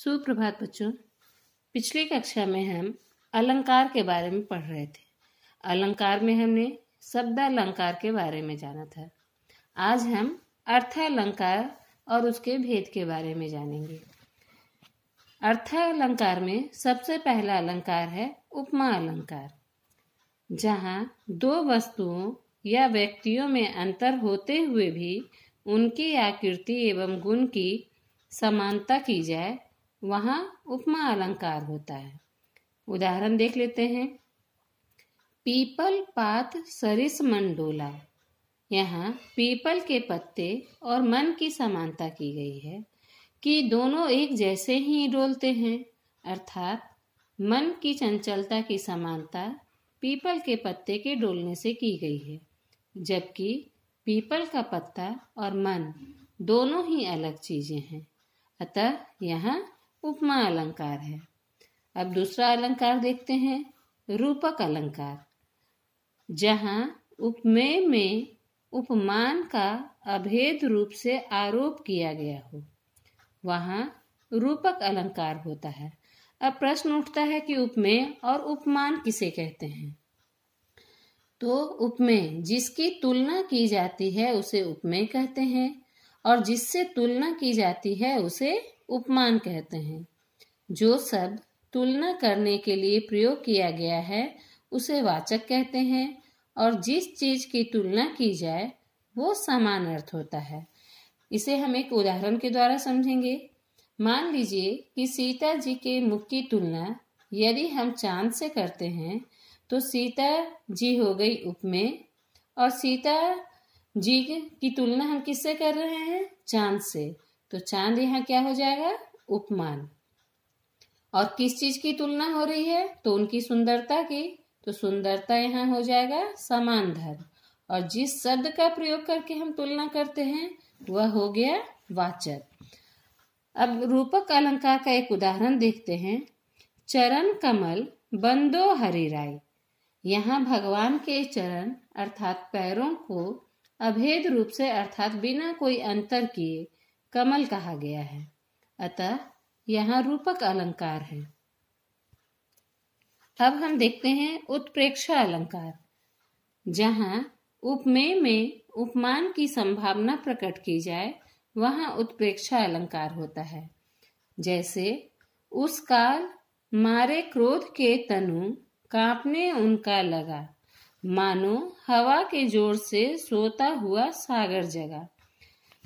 सुप्रभात बच्चों पिछली कक्षा में हम अलंकार के बारे में पढ़ रहे थे अलंकार में हमने शब्द अलंकार के बारे में जाना था आज हम अर्थालंकार और उसके भेद के बारे में जानेंगे अर्थालंकार में सबसे पहला अलंकार है उपमा अलंकार जहाँ दो वस्तुओं या व्यक्तियों में अंतर होते हुए भी उनकी आकृति एवं गुण की समानता की जाए वहाँ उपमा अलंकार होता है उदाहरण देख लेते हैं पीपल पात सरिस मंडोला यहाँ पीपल के पत्ते और मन की समानता की गई है कि दोनों एक जैसे ही डोलते हैं अर्थात मन की चंचलता की समानता पीपल के पत्ते के डोलने से की गई है जबकि पीपल का पत्ता और मन दोनों ही अलग चीज़ें हैं अतः यहाँ उपमा अलंकार है अब दूसरा अलंकार देखते हैं रूपक अलंकार जहाँ उपमेय में उपमान का अभेद रूप से आरोप किया गया हो वहाँ रूपक अलंकार होता है अब प्रश्न उठता है कि उपमेय और उपमान किसे कहते हैं तो उपमेय जिसकी तुलना की जाती है उसे उपमेय कहते हैं और जिससे तुलना की जाती है उसे उपमान कहते हैं जो शब्द तुलना करने के लिए प्रयोग किया गया है उसे वाचक कहते हैं और जिस चीज की तुलना की जाए वो समान अर्थ होता है इसे हम एक उदाहरण के द्वारा समझेंगे मान लीजिए कि सीता जी के मुख की तुलना यदि हम चांद से करते हैं तो सीता जी हो गई उपमेय और सीता जी की तुलना हम किससे कर रहे हैं चांद से तो चांद यहाँ क्या हो जाएगा उपमान और किस चीज की तुलना हो रही है तो उनकी सुंदरता की तो सुंदरता यहाँ हो जाएगा समान धर्म और जिस शब्द का प्रयोग करके हम तुलना करते हैं वह हो गया वाचक अब रूपक अलंकार का एक उदाहरण देखते हैं चरण कमल बंदो राय यहाँ भगवान के चरण अर्थात पैरों को अभेद रूप से अर्थात बिना कोई अंतर किए कमल कहा गया है अतः यहाँ रूपक अलंकार है अब हम देखते हैं उत्प्रेक्षा अलंकार जहाँ उपमेय में उपमान की संभावना प्रकट की जाए वहाँ उत्प्रेक्षा अलंकार होता है जैसे उस काल मारे क्रोध के तनु कांपने उनका लगा मानो हवा के जोर से सोता हुआ सागर जगा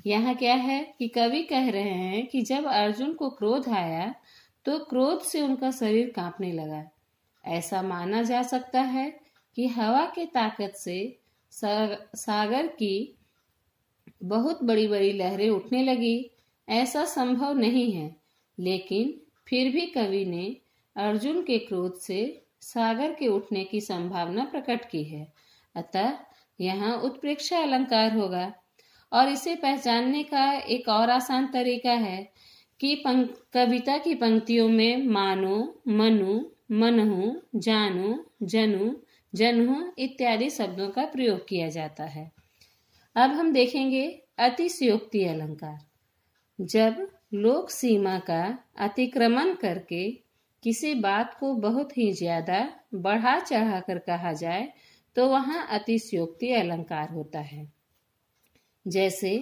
यहाँ क्या है कि कवि कह रहे हैं कि जब अर्जुन को क्रोध आया तो क्रोध से उनका शरीर कांपने लगा ऐसा माना जा सकता है कि हवा के ताकत से सागर की बहुत बड़ी बड़ी लहरें उठने लगी ऐसा संभव नहीं है लेकिन फिर भी कवि ने अर्जुन के क्रोध से सागर के उठने की संभावना प्रकट की है अतः यहाँ उत्प्रेक्षा अलंकार होगा और इसे पहचानने का एक और आसान तरीका है कि कविता की पंक्तियों में मानो मनु मनहु जानु जनु जनहु इत्यादि शब्दों का प्रयोग किया जाता है अब हम देखेंगे अतिशयोक्ति अलंकार जब लोक सीमा का अतिक्रमण करके किसी बात को बहुत ही ज्यादा बढ़ा चढ़ा कर कहा जाए तो वहाँ अतिशयोक्ति अलंकार होता है जैसे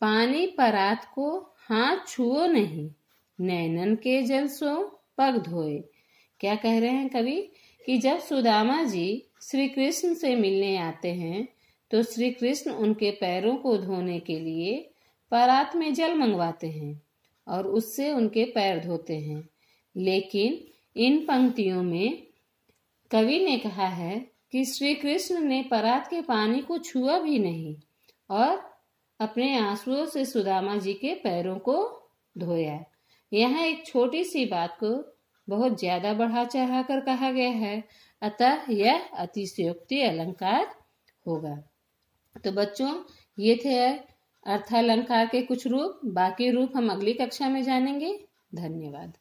पानी परात को हाथ छुओ नहीं नैनन के जल सो पग धोए क्या कह रहे हैं कवि कि जब सुदामा जी श्री कृष्ण से मिलने आते हैं तो श्री कृष्ण उनके पैरों को धोने के लिए परात में जल मंगवाते हैं और उससे उनके पैर धोते हैं लेकिन इन पंक्तियों में कवि ने कहा है कि श्री कृष्ण ने परात के पानी को छुआ भी नहीं और अपने आंसुओं से सुदामा जी के पैरों को धोया यहाँ एक छोटी सी बात को बहुत ज्यादा बढ़ा चढ़ा कर कहा गया है अतः यह अतिशयोक्ति अलंकार होगा तो बच्चों ये थे अर्थालंकार के कुछ रूप बाकी रूप हम अगली कक्षा में जानेंगे धन्यवाद